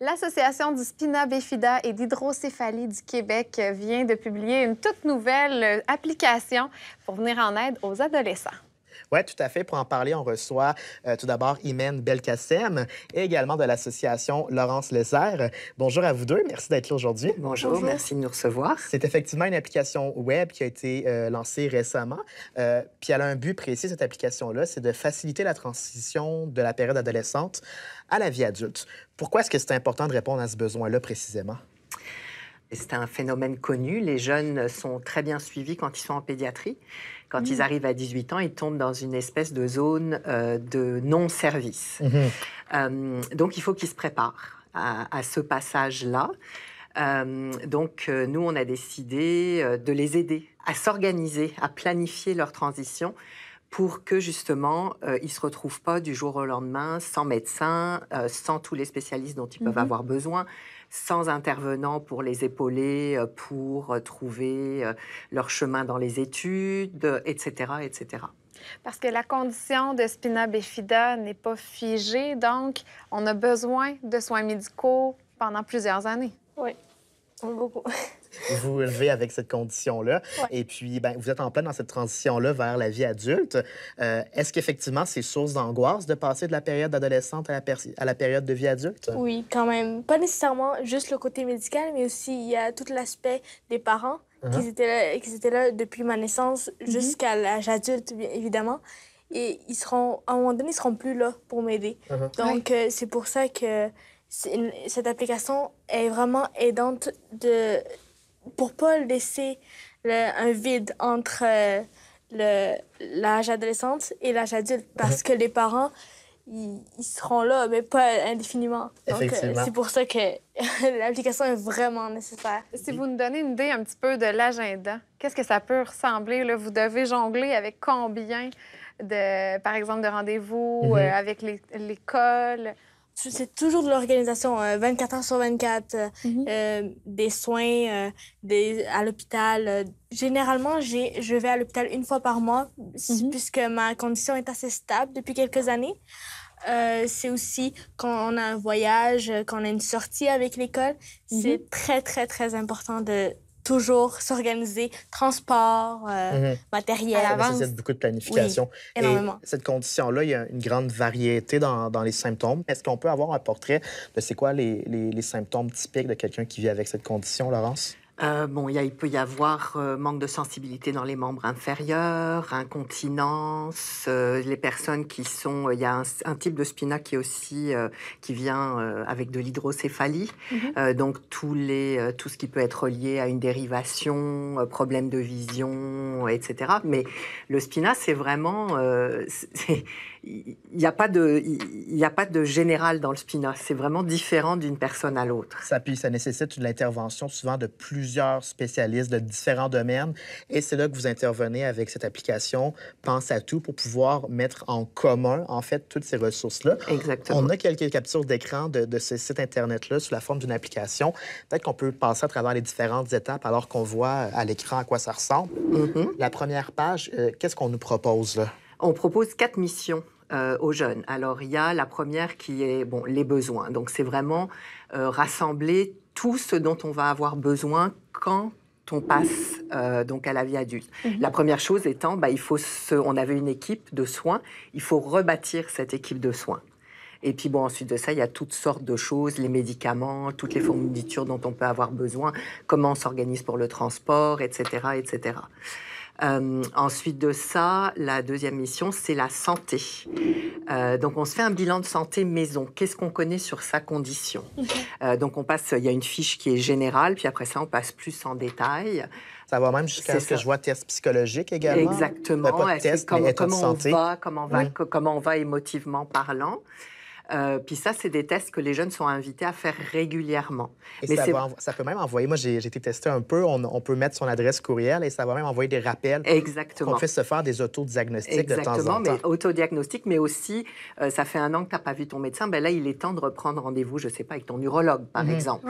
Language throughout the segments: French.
L'Association du Spina Bifida et d'hydrocéphalie du Québec vient de publier une toute nouvelle euh, application pour venir en aide aux adolescents. Oui, tout à fait. Pour en parler, on reçoit euh, tout d'abord Imen Belkacem et également de l'association Laurence Lézère. Bonjour à vous deux. Merci d'être là aujourd'hui. Bonjour, Merci de nous recevoir. C'est effectivement une application web qui a été euh, lancée récemment. Euh, puis elle a un but précis, cette application-là, c'est de faciliter la transition de la période adolescente à la vie adulte. Pourquoi est-ce que c'est important de répondre à ce besoin-là précisément? C'est un phénomène connu. Les jeunes sont très bien suivis quand ils sont en pédiatrie. Quand ils mm. arrivent à 18 ans, ils tombent dans une espèce de zone euh, de non-service. Mm-hmm. Euh, donc il faut qu'ils se préparent à, ce passage-là. Euh, donc nous, on a décidé de les aider à s'organiser, à planifier leur transition pour que justement euh, ils ne se retrouvent pas du jour au lendemain sans médecin, euh, sans tous les spécialistes dont ils peuvent mhm. avoir besoin, sans intervenants pour les épauler, euh, pour trouver leur chemin dans les études, etc., etc. Parce que la condition de spina bifida n'est pas figée, donc on a besoin de soins médicaux pendant plusieurs années. Oui, Beaucoup. vous levez avec cette condition-là. Et puis, ben, vous êtes en plein dans cette transition-là vers la vie adulte. Euh, est-ce qu'effectivement, c'est source d'angoisse de passer de la période d'adolescente à, la période de vie adulte? Oui, quand même. Pas nécessairement juste le côté médical, mais aussi il y a tout l'aspect des parents uh-huh. qui, étaient là, qui étaient là depuis ma naissance mm-hmm. jusqu'à l'âge adulte, bien évidemment. Et ils seront, à un moment donné, ils seront plus là pour m'aider. Uh-huh. Donc, euh, c'est pour ça que cette application est vraiment aidante de, pour ne pas laisser un vide entre euh, l'âge adolescente et l'âge adulte parce mhm. que les parents, ils, seront là, mais pas indéfiniment. Donc, euh, c'est pour ça que l'application est vraiment nécessaire. Si vous nous donnez une idée un petit peu de l'agenda, qu'est-ce que ça peut ressembler? Vous devez jongler avec combien, de, par exemple, de rendez-vous, mhm. euh, avec l'école? c'est toujours de l'organisation, 24 euh, heures sur 24, euh, mhm. euh, des soins à l'hôpital. Généralement, je vais à l'hôpital une fois par mois, mhm. puisque ma condition est assez stable depuis quelques années. c'est aussi quand on a un voyage, quand on a une sortie avec l'école, mhm. c'est très, très, très important de toujours s'organiser, transport, euh, mhm. matériel, ah, avant. nécessite beaucoup de planification. énormément. cette condition-là, il y a une grande variété dans, les symptômes. Est-ce qu'on peut avoir un portrait de c'est quoi les symptômes typiques de quelqu'un qui vit avec cette condition, Laurence? Euh, bon, il peut y avoir euh, manque de sensibilité dans les membres inférieurs, incontinence, euh, les personnes qui sont... Il y a un, type de spina qui aussi qui vient avec de l'hydrocéphalie, mhm. donc tous les, tout ce qui peut être lié à une dérivation, problème de vision, etc. Mais le spina, c'est vraiment il n'y a, pas de, il a pas de général dans le spina. C'est vraiment différent d'une personne à l'autre. Ça, puis ça nécessite l'intervention souvent de plusieurs spécialistes de différents domaines. Et c'est là que vous intervenez avec cette application Pense à tout pour pouvoir mettre en commun, en fait, toutes ces ressources-là. Exactement. On a quelques captures d'écran de, ce site Internet-là sous la forme d'une application. Peut-être qu'on peut passer à travers les différentes étapes alors qu'on voit à l'écran à quoi ça ressemble. Mm-hmm. La première page, euh, qu'est-ce qu'on nous propose là? On propose quatre missions euh, aux jeunes. Alors il y a la première qui est bon, les besoins. Donc c'est vraiment euh, rassembler tout ce dont on va avoir besoin quand on passe euh, donc à la vie adulte. Mhm. La première chose étant, bah, il on avait une équipe de soins, il faut rebâtir cette équipe de soins. Et puis bon, ensuite de ça, il y a toutes sortes de choses, les médicaments, toutes les fournitures dont on peut avoir besoin, comment on s'organise pour le transport, etc., etc. Euh, ensuite de ça, la deuxième mission, c'est la santé. Euh, donc on se fait un bilan de santé maison. Qu'est-ce qu'on connaît sur sa condition euh, Donc on passe, il y a une fiche qui est générale, puis après ça, on passe plus en détail. Ça va même jusqu'à ce que je vois test psychologique également. Exactement. Ben, pas On va, comment, on va, comment on va émotivement parlant. Euh, puis ça, c'est des tests que les jeunes sont invités à faire régulièrement. Mais ça, peut même envoyer, moi j'ai été testé un peu, on, peut mettre son adresse courriel et ça va même envoyer des rappels. Exactement. On fait se faire des autodiagnostics de temps en temps. Mais autodiagnostic, mais aussi, euh, ça fait un an que tu n'as pas vu ton médecin, ben là, il est temps de reprendre rendez-vous, je ne sais pas, avec ton urologue, par mhm. exemple.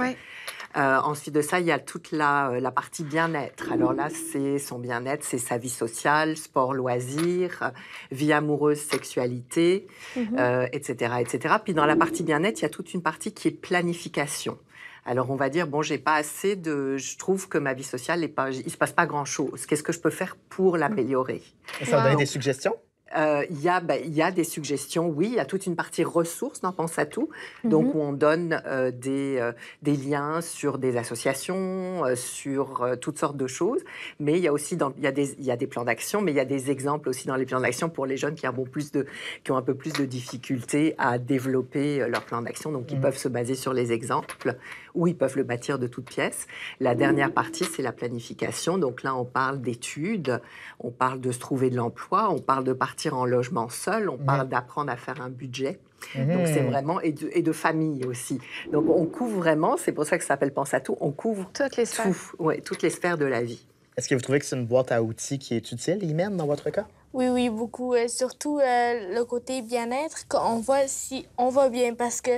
Euh, ensuite de ça, il y a toute la, partie bien-être. Alors là, c'est son bien-être, c'est sa vie sociale, sport, loisirs, vie amoureuse, sexualité, mhm. etc., etc. Puis dans la partie bien-être, il y a toute une partie qui est planification. Alors on va dire bon, j'ai pas assez de, je trouve que ma vie sociale n'est pas, il se passe pas grand chose. Qu'est-ce que je peux faire pour l'améliorer ça, vous donne des suggestions euh, bah, il, y a, des suggestions, oui, il y a toute une partie ressources dans Pense à tout, mm-hmm. donc où on donne euh, euh, des, liens sur des associations, sur toutes sortes de choses. Mais il y a aussi dans, il y a des, plans d'action, mais il y a des exemples aussi dans les plans d'action pour les jeunes qui, ont plus de, qui ont un peu plus de difficultés à développer leur plan d'action. Donc, ils mm. peuvent se baser sur les exemples ou ils peuvent le bâtir de toutes pièces. La mm. dernière partie, c'est la planification. Donc là, on parle d'études, on parle de se trouver de l'emploi, on parle de partir en logement seul, on parle mmh. d'apprendre à faire un budget. Mmh. Donc c'est vraiment et de, et de, famille aussi. Donc on couvre vraiment, c'est pour ça que ça s'appelle Pense à tout, on couvre toutes les sphères. ouais, toutes les sphères de la vie. Est-ce que vous trouvez que c'est une boîte à outils qui est utile, Imen, dans votre cas? Oui, oui, beaucoup. surtout euh, le côté bien-être, quand on voit si on va bien, parce que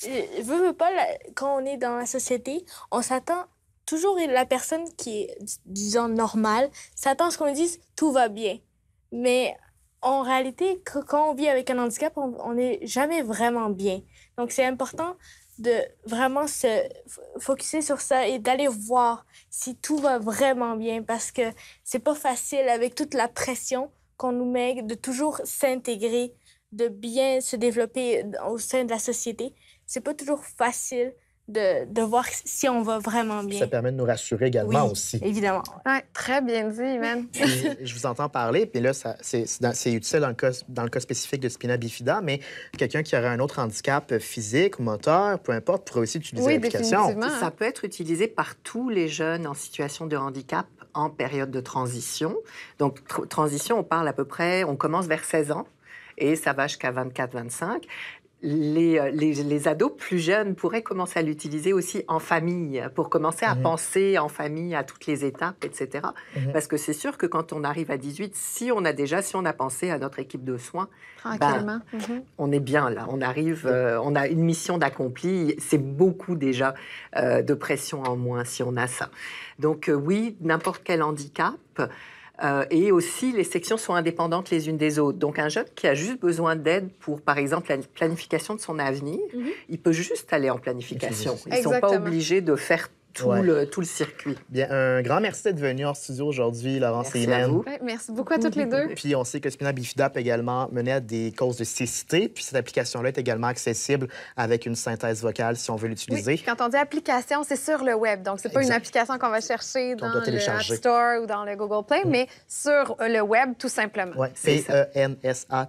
je euh, veux, pas, quand on est dans la société, on s'attend toujours, à la personne qui est, disons, normale, s'attend à ce qu'on dise tout va bien. Mais en réalité, quand on vit avec un handicap, on n'est jamais vraiment bien. Donc, c'est important de vraiment se focuser sur ça et d'aller voir si tout va vraiment bien parce que c'est pas facile avec toute la pression qu'on nous met de toujours s'intégrer, de bien se développer au sein de la société. C'est pas toujours facile de, voir si on va vraiment bien. Ça permet de nous rassurer également oui, aussi. Évidemment. Ouais, très bien dit, Iman. je vous entends parler, puis là, c'est utile dans le, cas, dans le cas spécifique de Spina bifida, mais quelqu'un qui aurait un autre handicap physique ou moteur, peu importe, pourrait aussi utiliser oui, l'application. Ça peut être utilisé par tous les jeunes en situation de handicap en période de transition. Donc, transition, on parle à peu près, on commence vers 16 ans et ça va jusqu'à 24-25. Euh, les, les, ados plus jeunes pourraient commencer à l'utiliser aussi en famille, pour commencer à mhm. penser en famille à toutes les étapes, etc. Mhm. Parce que c'est sûr que quand on arrive à 18, si on a déjà, si on a pensé à notre équipe de soins, ben, mhm. on est bien là, on arrive, euh, on a une mission d'accompli, c'est beaucoup déjà euh, de pression en moins si on a ça. Donc oui, n'importe quel handicap. Euh, et aussi, les sections sont indépendantes les unes des autres. Donc, un jeune qui a juste besoin d'aide pour, par exemple, la planification de son avenir, mhm. il peut juste aller en planification. Ils ne sont pas obligés de faire tout, le, circuit. Bien, un grand merci d'être venu en studio aujourd'hui, Laurence merci et Hélène. merci beaucoup à toutes les deux. Puis on sait que Spina Bifida également mener à des causes de cécité. Puis cette application-là est également accessible avec une synthèse vocale si on veut l'utiliser. quand on dit application, c'est sur le web. Donc, c'est pas une application qu'on va chercher dans le App Store ou dans le Google Play, mm. mais sur le web, tout simplement. Oui, P-E-N-S-A-T-O-U-T.ca.